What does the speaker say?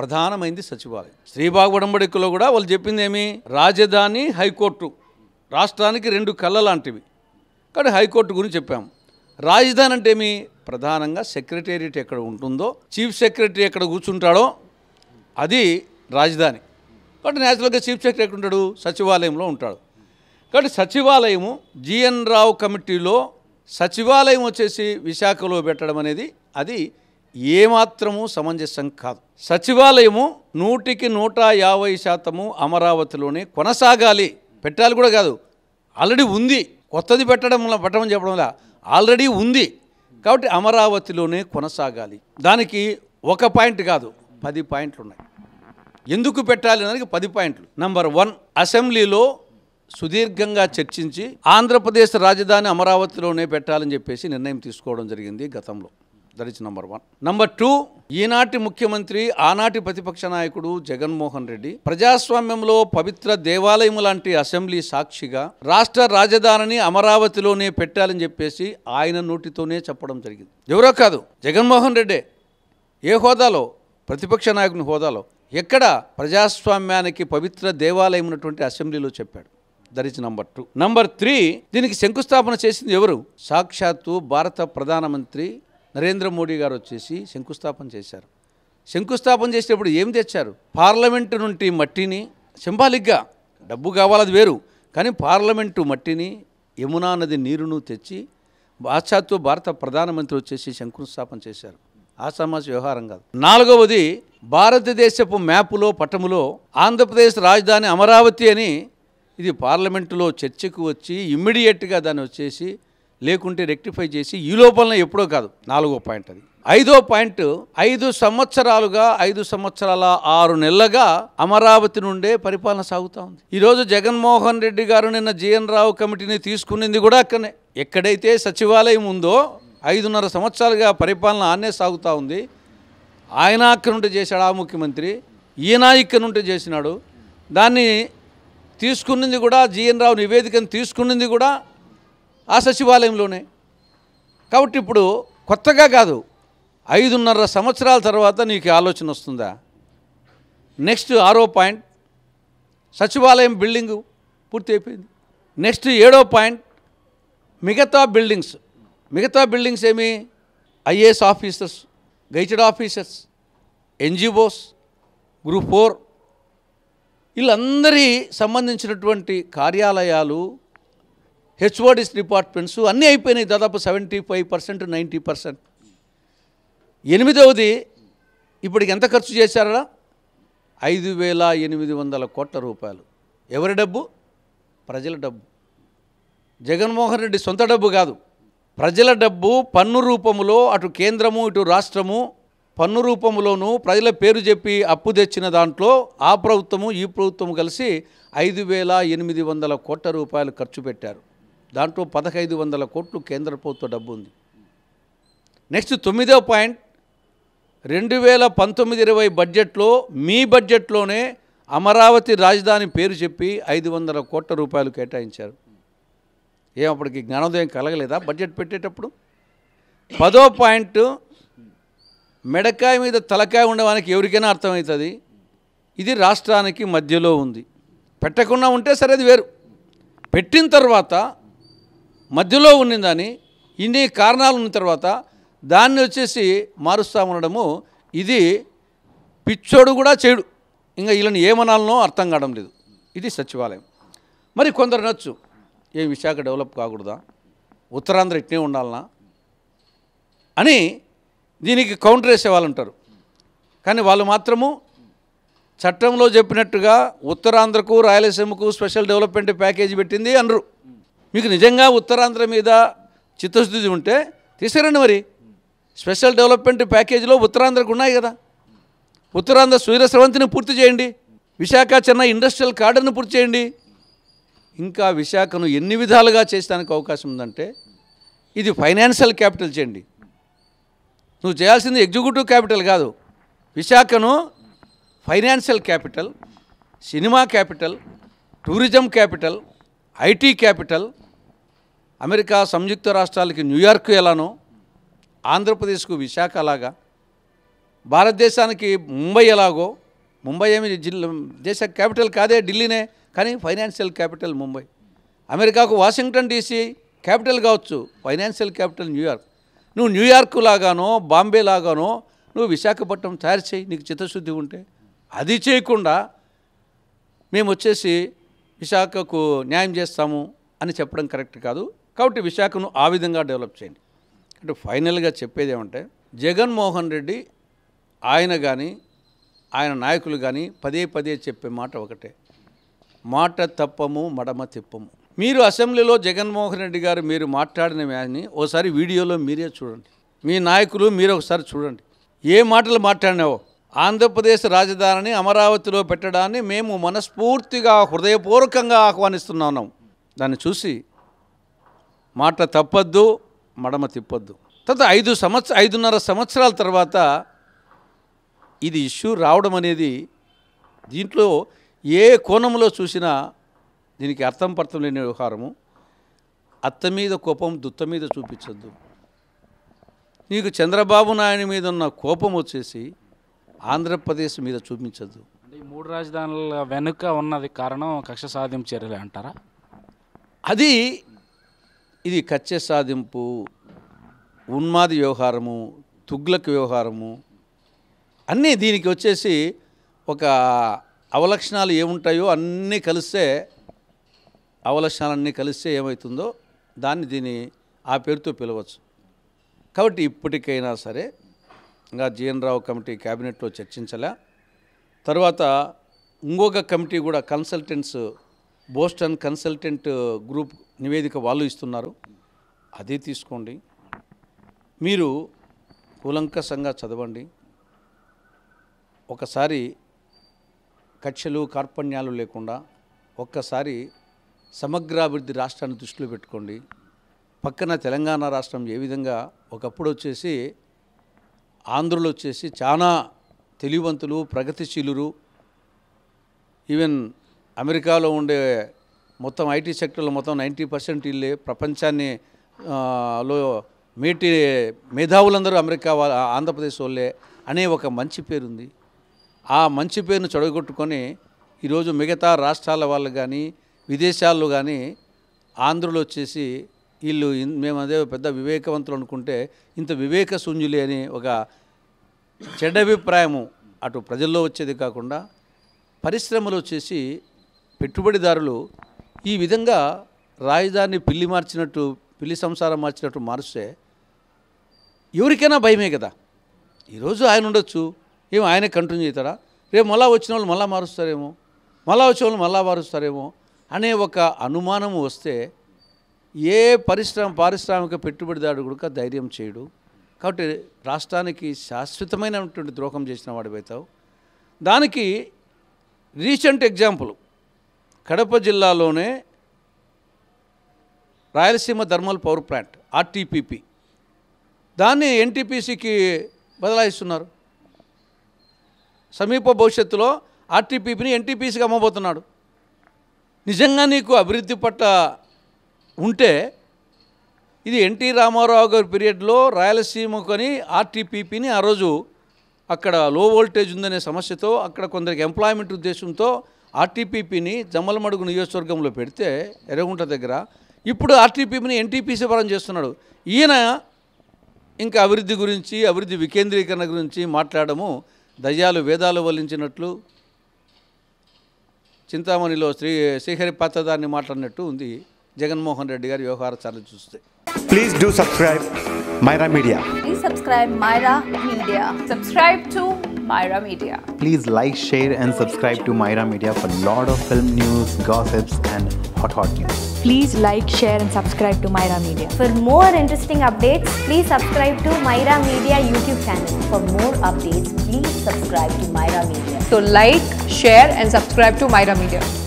ప్రధానమైంది సచివాలయం శ్రీబాగ్ ఉడంబడికలో కూడా వాళ్ళు చెప్పింది ఏమి రాజధాని హైకోర్టు రాష్ట్రానికి రెండు కళ్ళ లాంటివి కానీ హైకోర్టు గురించి చెప్పాము రాజధాని అంటే ఏమి ప్రధానంగా సెక్రటేరియట్ ఎక్కడ ఉంటుందో చీఫ్ సెక్రటరీ ఎక్కడ కూర్చుంటాడో అది రాజధాని కాబట్టి న్యాచురల్గా చీఫ్ సెక్రటరీ ఎక్కడ ఉంటాడు సచివాలయంలో ఉంటాడు కాబట్టి సచివాలయము జిఎన్ రావు కమిటీలో సచివాలయం వచ్చేసి విశాఖలో పెట్టడం అనేది అది ఏమాత్రము సమంజసం కాదు సచివాలయము నూటికి నూట యాభై శాతము అమరావతిలోనే కొనసాగాలి పెట్టాలి కూడా కాదు ఆల్రెడీ ఉంది కొత్తది పెట్టడం పెట్టమని వల్ల ఆల్రెడీ ఉంది కాబట్టి అమరావతిలోనే కొనసాగాలి దానికి ఒక పాయింట్ కాదు పది పాయింట్లు ఉన్నాయి ఎందుకు పెట్టాలి అనేది పది పాయింట్లు నంబర్ వన్ అసెంబ్లీలో సుదీర్ఘంగా చర్చించి ఆంధ్రప్రదేశ్ రాజధాని అమరావతిలోనే పెట్టాలని చెప్పేసి నిర్ణయం తీసుకోవడం జరిగింది గతంలో that is number one number two ఈనాటి ముఖ్యమంత్రి ఆనాటి ప్రతిపక్ష నాయకుడు జగన్మోహన్ రెడ్డి ప్రజాస్వామ్యంలో పవిత్ర దేవాలయం లాంటి అసెంబ్లీ సాక్షిగా రాష్ట్ర రాజధానిని అమరావతిలోనే పెట్టాలని చెప్పేసి ఆయన నోటితోనే చెప్పడం జరిగింది ఎవరో కాదు జగన్మోహన్ రెడ్డే ఏ హోదాలో ప్రతిపక్ష నాయకుని హోదాలో ఎక్కడ ప్రజాస్వామ్యానికి పవిత్ర దేవాలయం ఉన్నటువంటి అసెంబ్లీలో చెప్పాడు that is number two number three దీనికి శంకుస్థాపన చేసింది ఎవరు సాక్షాత్తు భారత ప్రధానమంత్రి నరేంద్ర మోడీ గారు వచ్చేసి శంకుస్థాపన చేశారు శంకుస్థాపన చేసేటప్పుడు ఏం తెచ్చారు పార్లమెంటు నుండి మట్టిని సింబాలిక్గా డబ్బు కావాలది వేరు కానీ పార్లమెంటు మట్టిని యమునా నది నీరును తెచ్చి పాశ్చాత్య భారత ప్రధానమంత్రి వచ్చేసి శంకుస్థాపన చేశారు సమాజ వ్యవహారం కాదు నాలుగవది భారతదేశపు మ్యాపులో పటములో ఆంధ్రప్రదేశ్ రాజధాని అమరావతి అని ఇది పార్లమెంటులో చర్చకు వచ్చి ఇమ్మీడియట్గా దాన్ని వచ్చేసి లేకుంటే రెక్టిఫై చేసి ఈ లోపలనే ఎప్పుడో కాదు నాలుగో పాయింట్ అది ఐదో పాయింట్ ఐదు సంవత్సరాలుగా ఐదు సంవత్సరాల ఆరు నెలలుగా అమరావతి నుండే పరిపాలన సాగుతూ ఉంది ఈరోజు జగన్మోహన్ రెడ్డి గారు నిన్న జీఎన్ రావు కమిటీని తీసుకునేది కూడా అక్కడనే ఎక్కడైతే సచివాలయం ఉందో ఐదున్నర సంవత్సరాలుగా పరిపాలన ఆనే సాగుతూ ఉంది ఆయన అక్కడ నుండి చేశాడు ఆ ముఖ్యమంత్రి ఈయన ఇక్కడ నుండి చేసినాడు దాన్ని తీసుకున్నది కూడా జీఎన్ రావు నివేదికను తీసుకున్నది కూడా ఆ సచివాలయంలోనే కాబట్టి ఇప్పుడు కొత్తగా కాదు ఐదున్నర సంవత్సరాల తర్వాత నీకు ఆలోచన వస్తుందా నెక్స్ట్ ఆరో పాయింట్ సచివాలయం బిల్డింగు పూర్తి అయిపోయింది నెక్స్ట్ ఏడో పాయింట్ మిగతా బిల్డింగ్స్ మిగతా బిల్డింగ్స్ ఏమి IAS officers gazetted officers NGOs group four వీళ్ళందరి సంబంధించినటువంటి కార్యాలయాలు హెచ్ఓడిస్ డిపార్ట్మెంట్స్ అన్నీ అయిపోయినాయి దాదాపు seventy five percent ninety percent ఎనిమిదవది ఇప్పటికి ఎంత ఖర్చు చేశారా ఐదు వేల ఎనిమిది వందల కోట్ల రూపాయలు ఎవరి డబ్బు ప్రజల డబ్బు జగన్మోహన్ రెడ్డి సొంత డబ్బు కాదు ప్రజల డబ్బు పన్ను రూపంలో అటు కేంద్రము ఇటు రాష్ట్రము పన్ను రూపంలోనూ ప్రజల పేరు చెప్పి అప్పు తెచ్చిన దాంట్లో ఆ ప్రభుత్వము ఈ ప్రభుత్వము కలిసి ఐదు వేల ఎనిమిది వందల కోట్ల రూపాయలు ఖర్చు పెట్టారు దాంట్లో పదహైదు వందల కోట్లు కేంద్ర ప్రభుత్వ డబ్బు ఉంది నెక్స్ట్ తొమ్మిదో పాయింట్ రెండు వేల పంతొమ్మిది ఇరవై బడ్జెట్లో మీ బడ్జెట్లోనే అమరావతి రాజధాని పేరు చెప్పి ఐదు వందల కోట్ల రూపాయలు కేటాయించారు ఏం అప్పటికి జ్ఞానోదయం కలగలేదా బడ్జెట్ పెట్టేటప్పుడు పదో పాయింట్ మెడకాయ మీద తలకాయ ఉండడానికి ఎవరికైనా అర్థమవుతుంది ఇది రాష్ట్రానికి మధ్యలో ఉంది పెట్టకుండా ఉంటే సరే అది వేరు పెట్టిన తర్వాత మధ్యలో ఉన్నదాన్ని ఇన్ని కారణాలు ఉన్న తర్వాత దాన్ని వచ్చేసి మారుస్తూ ఉండడము ఇది పిచ్చోడు కూడా చేయడు ఇంకా వీళ్ళని ఏమనాలనో అర్థం కావడం లేదు ఇది సచివాలయం మరి కొందరు నచ్చు ఏ విశాఖ డెవలప్ కాకూడదా ఉత్తరాంధ్ర ఇట్నే ఉండాలనా అని దీనికి కౌంటర్ వేసే వాళ్ళు ఉంటారు కానీ వాళ్ళు మాత్రము చట్టంలో చెప్పినట్టుగా ఉత్తరాంధ్రకు రాయలసీమకు స్పెషల్ డెవలప్మెంట్ ప్యాకేజీ పెట్టింది అనరు మీకు నిజంగా ఉత్తరాంధ్ర మీద చిత్తశుద్ధి ఉంటే తీసుకురండి మరి స్పెషల్ డెవలప్మెంట్ ప్యాకేజీలో ఉత్తరాంధ్రకు ఉన్నాయి కదా ఉత్తరాంధ్ర సూర్య స్రవంతిని పూర్తి చేయండి విశాఖ చెన్నై ఇండస్ట్రియల్ కార్డర్ను పూర్తి చేయండి ఇంకా విశాఖను ఎన్ని విధాలుగా చేసడానికి అవకాశం ఉందంటే ఇది ఫైనాన్షియల్ క్యాపిటల్ చేయండి నువ్వు చేయాల్సింది ఎగ్జిక్యూటివ్ క్యాపిటల్ కాదు విశాఖను financial capital cinema capital tourism capital IT capital America సంయుక్త రాష్ట్రాలకి న్యూయార్క్ ఎలానో ఆంధ్రప్రదేశ్కు విశాఖ అలాగా భారతదేశానికి ముంబై ఎలాగో ముంబై ఏమి జిల్లా దేశ క్యాపిటల్ కాదే ఢిల్లీనే కానీ ఫైనాన్షియల్ క్యాపిటల్ ముంబై అమెరికాకు వాషింగ్టన్ డీసీ క్యాపిటల్ కావచ్చు ఫైనాన్షియల్ క్యాపిటల్ న్యూయార్క్ నువ్వు న్యూయార్క్ లాగానో బాంబే లాగానో నువ్వు విశాఖపట్నం తయారు చేయి నీకు చిత్తశుద్ధి ఉంటే అది చేయకుండా మేము వచ్చేసి విశాఖకు న్యాయం చేస్తాము అని చెప్పడం కరెక్ట్ కాదు కాబట్టి విశాఖను ఆ విధంగా డెవలప్ చేయండి అంటే ఫైనల్గా చెప్పేది ఏమంటే జగన్మోహన్ రెడ్డి ఆయన కానీ ఆయన నాయకులు కానీ పదే పదే చెప్పే మాట ఒకటే మాట తప్పము మడమ తిప్పము మీరు అసెంబ్లీలో జగన్మోహన్ రెడ్డి గారు మీరు మాట్లాడిన వ్యాధిని ఓసారి వీడియోలో మీరే చూడండి మీ నాయకులు మీరు ఒకసారి చూడండి ఏ మాటలు మాట్లాడినావో ఆంధ్రప్రదేశ్ రాజధానిని అమరావతిలో పెట్టడాన్ని మేము మనస్ఫూర్తిగా హృదయపూర్వకంగా ఆహ్వానిస్తున్నాను దాన్ని చూసి మాట తప్పద్దు మడమ తిప్పద్దు తర్వాత ఐదు సంవత్సర ఐదున్నర సంవత్సరాల తర్వాత ఇది ఇష్యూ రావడం అనేది దీంట్లో ఏ కోణంలో చూసినా దీనికి అర్థం పర్థం లేని వ్యవహారము అత్త మీద కోపం దుత్త మీద చూపించద్దు నీకు చంద్రబాబు నాయుడు మీద ఉన్న కోపం వచ్చేసి ఆంధ్రప్రదేశ్ మీద చూపించద్దు అంటే ఈ మూడు రాజధానుల వెనుక ఉన్నది కారణం కక్ష సాధించారు అంటారా అది ఇది కచ్చ సాధింపు ఉన్మాది వ్యవహారము తుగ్లక్ వ్యవహారము అన్నీ దీనికి వచ్చేసి ఒక అవలక్షణాలు ఏముంటాయో అన్నీ కలిస్తే అవలక్షణాలన్నీ కలిస్తే ఏమవుతుందో దాన్ని దీని ఆ పేరుతో పిలవచ్చు కాబట్టి ఇప్పటికైనా సరే ఇంకా జీఎన్ రావు కమిటీ క్యాబినెట్లో చర్చించలే తర్వాత ఇంకొక కమిటీ కూడా కన్సల్టెంట్స్ బోస్టన్ కన్సల్టెంట్ గ్రూప్ నివేదిక వాళ్ళు ఇస్తున్నారు అదే తీసుకోండి మీరు కూలంకషంగా చదవండి ఒకసారి కక్షలు కార్పణ్యాలు లేకుండా ఒక్కసారి సమగ్రాభివృద్ధి రాష్ట్రాన్ని దృష్టిలో పెట్టుకోండి పక్కన తెలంగాణ రాష్ట్రం ఏ విధంగా ఒకప్పుడు వచ్చేసి ఆంధ్రులు వచ్చేసి చాలా తెలివివంతులు ప్రగతిశీలు ఈవెన్ అమెరికాలో ఉండే మొత్తం ఐటీ సెక్టర్లో మొత్తం నైంటీ పర్సెంట్ ఇల్లే ప్రపంచాన్ని లో మేటి మేధావులందరూ అమెరికా వాళ్ళ ఆంధ్రప్రదేశ్ వాళ్ళే అనే ఒక మంచి పేరుంది ఆ మంచి పేరును చెడగొట్టుకొని ఈరోజు మిగతా రాష్ట్రాల వాళ్ళు కానీ విదేశాల్లో కానీ ఆంధ్రులు వచ్చేసి వీళ్ళు మేము అదే పెద్ద వివేకవంతులు అనుకుంటే ఇంత వివేక శూన్యులే అని ఒక చెడ్డభిప్రాయము అటు ప్రజల్లో వచ్చేది కాకుండా పరిశ్రమలు వచ్చేసి పెట్టుబడిదారులు ఈ విధంగా రాజధాని పిల్లి మార్చినట్టు పిల్లి సంసారం మార్చినట్టు మారిస్తే ఎవరికైనా భయమే కదా ఈరోజు ఆయన ఉండొచ్చు ఏమో ఆయనే కంటిన్యూ చేస్తారా రేపు మళ్ళా వచ్చిన వాళ్ళు మళ్ళా మారుస్తారేమో మళ్ళా వచ్చిన వాళ్ళు మళ్ళా మారుస్తారేమో అనే ఒక అనుమానము వస్తే ఏ పరిశ్రమ పారిశ్రామిక పెట్టుబడిదారుడు కూడా ధైర్యం చేయడు కాబట్టి రాష్ట్రానికి శాశ్వతమైనటువంటి ద్రోహం చేసిన వాడిపోతావు దానికి రీసెంట్ ఎగ్జాంపుల్ కడప జిల్లాలోనే Rayalaseema thermal power plant RTPP దాన్ని ఎన్టీపీసీకి బదలాయిస్తున్నారు సమీప భవిష్యత్తులో ఆర్టీపీపీని ఎన్టీపీసీకి అమ్మబోతున్నాడు నిజంగా నీకు అభివృద్ధి పట్ల ఉంటే ఇది ఎన్టీ రామారావు గారి పీరియడ్లో రాయలసీమకొని ఆర్టీపీపీని ఆ రోజు అక్కడ లో వోల్టేజ్ ఉందనే సమస్యతో అక్కడ కొందరికి ఎంప్లాయ్మెంట్ ఉద్దేశంతో ఆర్టీపీపీని జమ్మలమడుగు నియోజకవర్గంలో పెడితే ఎర్రగుంట దగ్గర ఇప్పుడు ఆర్టీపీపీని ఎన్టీపీసీ పరం చేస్తున్నాడు ఈయన ఇంకా అభివృద్ధి గురించి అభివృద్ధి వికేంద్రీకరణ గురించి మాట్లాడము దయ్యాలు వేదాలు వల్లించినట్లు చింతామణిలో శ్రీ శ్రీహరి పాత్రధారిని మాట్లాడినట్టు ఉంది జగన్మోహన్ రెడ్డి గారి వ్యవహార చాలా చూస్తే please do subscribe Myra media please subscribe Myra media subscribe to Myra Media. Please like, share, and subscribe to Myra Media for a lot of film news, gossips, and hot, hot news. Please like, share, and subscribe to Myra Media. For more interesting updates, please subscribe to Myra Media YouTube channel. For more updates, please subscribe to Myra Media. So, like, share, and subscribe to Myra Media.